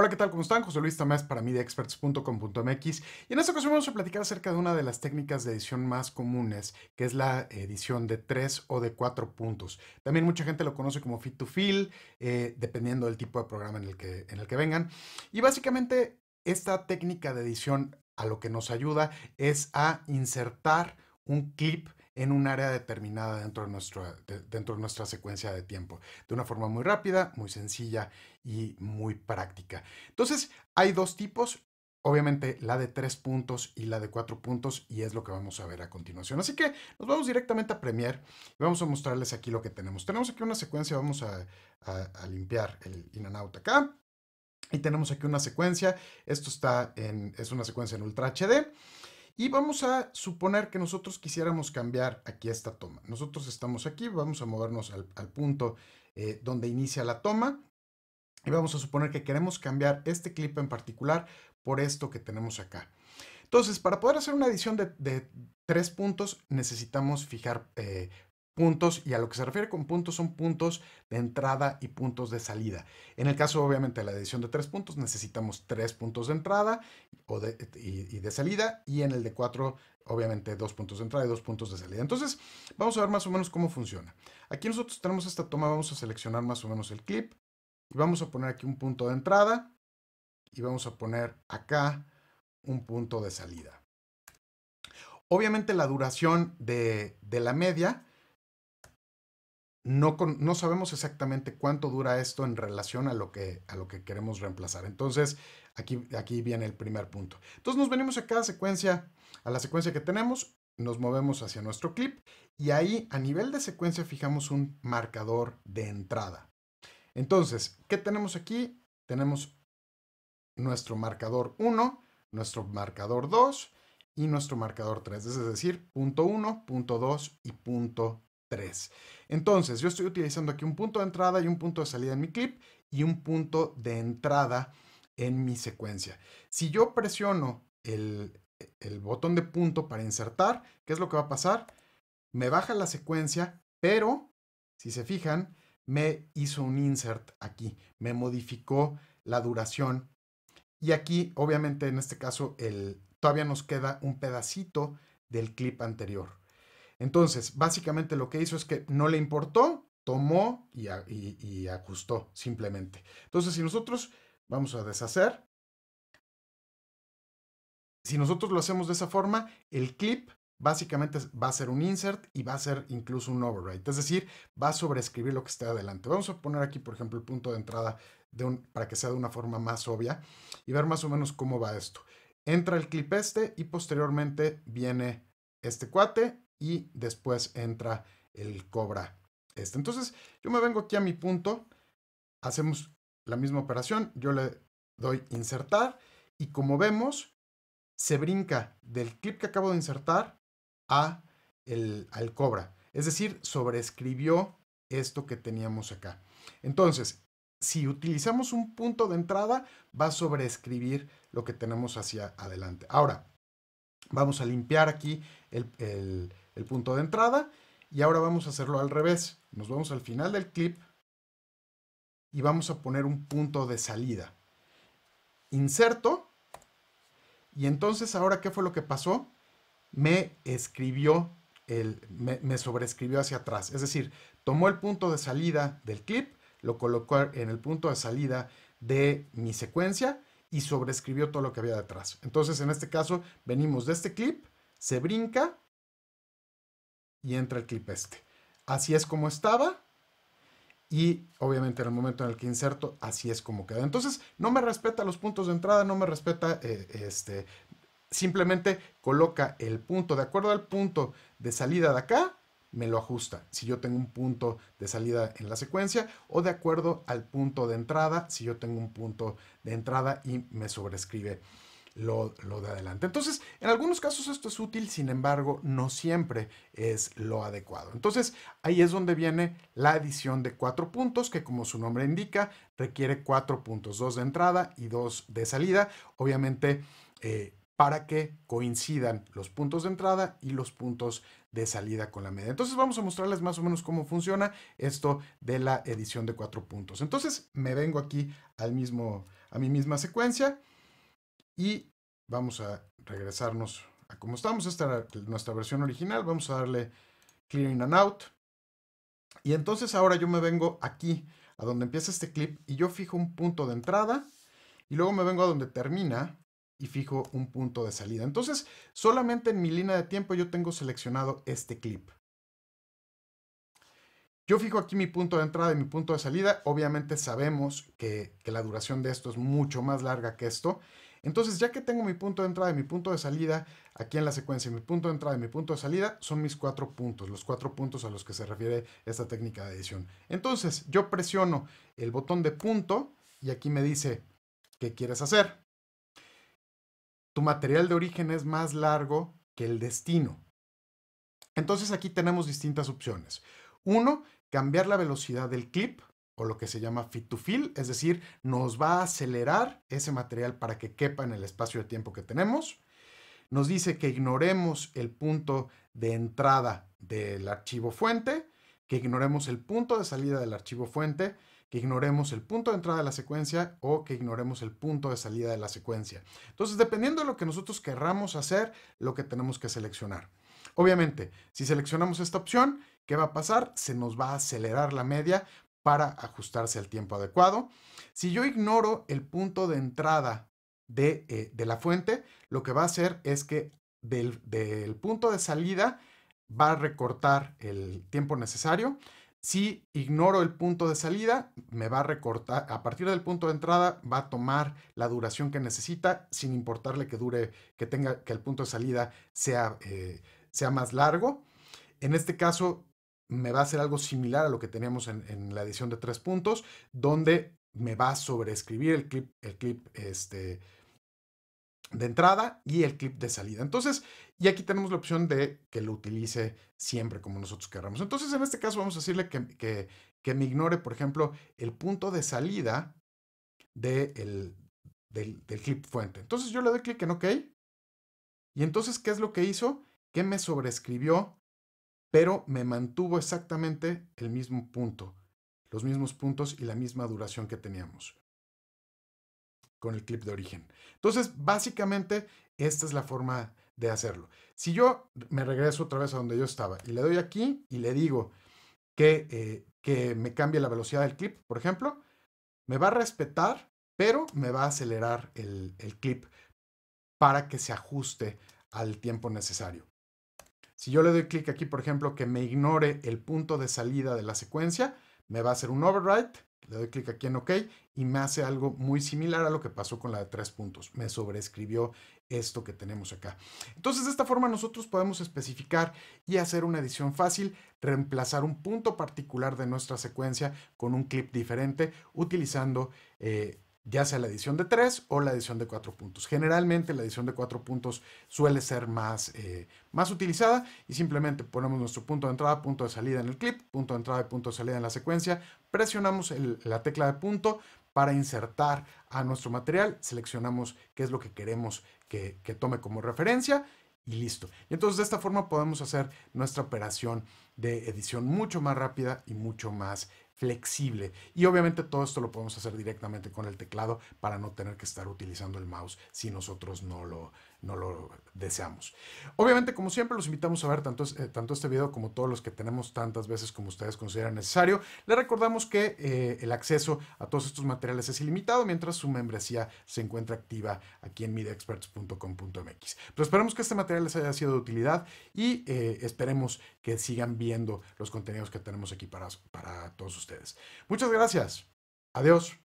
Hola, ¿qué tal? ¿Cómo están? José Luis Tamás para mí de experts.com.mx y en esta ocasión vamos a platicar acerca de una de las técnicas de edición más comunes, que es la edición de 3 o de 4 puntos. También mucha gente lo conoce como fit to fill, eh, dependiendo del tipo de programa en el, que, en el que vengan. Y básicamente esta técnica de edición a lo que nos ayuda es a insertar un clip en un área determinada dentro de, nuestro, dentro de nuestra secuencia de tiempo, de una forma muy rápida, muy sencilla y muy práctica. Entonces, hay dos tipos, obviamente la de tres puntos y la de cuatro puntos, y es lo que vamos a ver a continuación. Así que nos vamos directamente a Premiere y vamos a mostrarles aquí lo que tenemos. Tenemos aquí una secuencia, vamos a, limpiar el in and out acá. Y tenemos aquí una secuencia, esto está en, es una secuencia en Ultra HD. Y vamos a suponer que nosotros quisiéramos cambiar aquí esta toma. Nosotros estamos aquí, vamos a movernos al, punto eh, donde inicia la toma. Y vamos a suponer que queremos cambiar este clip en particular por esto que tenemos acá. Entonces, para poder hacer una edición de, tres puntos, necesitamos fijar eh, puntos y a lo que se refiere con puntos son puntos de entrada y puntos de salida. En el caso obviamente de la edición de tres puntos necesitamos tres puntos de entrada y, de salida y en el de cuatro obviamente dos puntos de entrada y dos puntos de salida. Entonces vamos a ver más o menos cómo funciona. Aquí nosotros tenemos esta toma, vamos a seleccionar más o menos el clip y vamos a poner aquí un punto de entrada y vamos a poner acá un punto de salida. Obviamente la duración de, de la media no, sabemos exactamente cuánto dura esto en relación a lo que, queremos reemplazar. Entonces, aquí, viene el primer punto. Entonces nos venimos a cada secuencia, a la secuencia que tenemos, nos movemos hacia nuestro clip y ahí a nivel de secuencia fijamos un marcador de entrada. Entonces, ¿qué tenemos aquí? Tenemos nuestro marcador 1, nuestro marcador 2 y nuestro marcador 3, es decir, punto 1, punto 2 y punto 3. Entonces, yo estoy utilizando aquí un punto de entrada y un punto de salida en mi clip y un punto de entrada en mi secuencia. Si yo presiono el, botón de punto para insertar, ¿qué es lo que va a pasar? Me baja la secuencia, pero si se fijan, me hizo un insert aquí, me modificó la duración. Y aquí, obviamente, en este caso, el, todavía nos queda un pedacito del clip anterior. Entonces, básicamente lo que hizo es que no le importó, tomó y, ajustó simplemente. Entonces, si nosotros vamos a deshacer, si nosotros lo hacemos de esa forma, el clip básicamente va a ser un insert y va a ser incluso un override, es decir, va a sobreescribir lo que esté adelante. Vamos a poner aquí, por ejemplo, el punto de entrada para que sea de una forma más obvia y ver más o menos cómo va esto. Entra el clip este y posteriormente viene este cuate y después entra el cobra este. Entonces yo me vengo aquí a mi punto, hacemos la misma operación, yo le doy insertar y como vemos se brinca del clip que acabo de insertar a el, al cobra. Es decir, sobreescribió esto que teníamos acá. Entonces, si utilizamos un punto de entrada, va a sobreescribir lo que tenemos hacia adelante. Ahora, vamos a limpiar aquí el el punto de entrada. Y ahora vamos a hacerlo al revés. Nos vamos al final del clip y vamos a poner un punto de salida. Inserto. Y entonces ahora, ¿qué fue lo que pasó? Me escribió, el, me, sobrescribió hacia atrás. Es decir, tomó el punto de salida del clip, lo colocó en el punto de salida de mi secuencia y sobrescribió todo lo que había detrás. Entonces, en este caso, venimos de este clip, se brinca y entra el clip este. Así es como estaba y obviamente en el momento en el que inserto, así es como queda. Entonces, no me respeta los puntos de entrada, no me respeta eh, este. Simplemente coloca el punto de acuerdo al punto de salida de acá, me lo ajusta. Si yo tengo un punto de salida en la secuencia o de acuerdo al punto de entrada, si yo tengo un punto de entrada y me sobrescribe lo, de adelante. Entonces, en algunos casos esto es útil, sin embargo, no siempre es lo adecuado. Entonces, ahí es donde viene la edición de cuatro puntos, que como su nombre indica, requiere cuatro puntos, dos de entrada y dos de salida. Obviamente, eh, para que coincidan los puntos de entrada y los puntos de salida con la media. Entonces vamos a mostrarles más o menos cómo funciona esto de la edición de cuatro puntos. Entonces me vengo aquí al mismo, a mi misma secuencia. Y vamos a regresarnos a como estamos. Esta era nuestra versión original. Vamos a darle clear in and out. Y entonces ahora yo me vengo aquí, a donde empieza este clip, y yo fijo un punto de entrada. Y luego me vengo a donde termina y fijo un punto de salida. Entonces, solamente en mi línea de tiempo yo tengo seleccionado este clip. Yo fijo aquí mi punto de entrada y mi punto de salida. Obviamente sabemos que, la duración de esto es mucho más larga que esto. Entonces, ya que tengo mi punto de entrada y mi punto de salida, aquí en la secuencia, mi punto de entrada y mi punto de salida son mis cuatro puntos, los cuatro puntos a los que se refiere esta técnica de edición. Entonces, yo presiono el botón de punto y aquí me dice, ¿qué quieres hacer? Tu material de origen es más largo que el destino. Entonces, aquí tenemos distintas opciones. Uno cambiar la velocidad del clip o lo que se llama fit to fill, es decir, nos va a acelerar ese material para que quepa en el espacio de tiempo que tenemos. Nos dice que ignoremos el punto de entrada del archivo fuente, que ignoremos el punto de salida del archivo fuente, que ignoremos el punto de entrada de la secuencia o que ignoremos el punto de salida de la secuencia. Entonces, dependiendo de lo que nosotros querramos hacer, lo que tenemos que seleccionar. Obviamente, si seleccionamos esta opción, ¿Qué va a pasar? Se nos va a acelerar la media para ajustarse al tiempo adecuado. Si yo ignoro el punto de entrada de, eh, la fuente, lo que va a hacer es que del, punto de salida va a recortar el tiempo necesario. Si ignoro el punto de salida, me va a recortar, a partir del punto de entrada va a tomar la duración que necesita, sin importarle que dure, que tenga, que el punto de salida sea, eh, sea más largo. En este caso, me va a hacer algo similar a lo que teníamos en, la edición de tres puntos, donde me va a sobreescribir el clip, el clip este, de entrada y el clip de salida. Entonces, y aquí tenemos la opción de que lo utilice siempre como nosotros queramos. Entonces, en este caso vamos a decirle que, que, me ignore, por ejemplo, el punto de salida de del, del clip fuente. Entonces yo le doy clic en OK. Y entonces, ¿qué es lo que hizo? Que me sobreescribió pero me mantuvo exactamente el mismo punto, los mismos puntos y la misma duración que teníamos con el clip de origen. Entonces, básicamente, esta es la forma de hacerlo. Si yo me regreso otra vez a donde yo estaba y le doy aquí y le digo que, eh, que me cambie la velocidad del clip, por ejemplo, me va a respetar, pero me va a acelerar el clip para que se ajuste al tiempo necesario. Si yo le doy clic aquí, por ejemplo, que me ignore el punto de salida de la secuencia, me va a hacer un override, le doy clic aquí en OK y me hace algo muy similar a lo que pasó con la de tres puntos. Me sobreescribió esto que tenemos acá. Entonces, de esta forma nosotros podemos especificar y hacer una edición fácil, reemplazar un punto particular de nuestra secuencia con un clip diferente utilizando... Eh, ya sea la edición de 3 o la edición de 4 puntos. Generalmente la edición de 4 puntos suele ser más, eh, más utilizada y simplemente ponemos nuestro punto de entrada, punto de salida en el clip, punto de entrada y punto de salida en la secuencia, presionamos la tecla de punto para insertar a nuestro material, seleccionamos qué es lo que queremos que, tome como referencia y listo. entonces de esta forma podemos hacer nuestra operación de edición mucho más rápida y mucho más flexible. Y obviamente todo esto lo podemos hacer directamente con el teclado para no tener que estar utilizando el mouse si nosotros no lo, no lo deseamos. Obviamente, como siempre, los invitamos a ver eh, tanto, este video como todos los que tenemos tantas veces como ustedes consideran necesario. Les recordamos que eh, el acceso a todos estos materiales es ilimitado mientras su membresía se encuentra activa aquí en midexperts.com.mx. Pero esperamos que este material les haya sido de utilidad y eh, esperemos que sigan viendo los contenidos que tenemos aquí para todos ustedes. Muchas gracias. Adiós.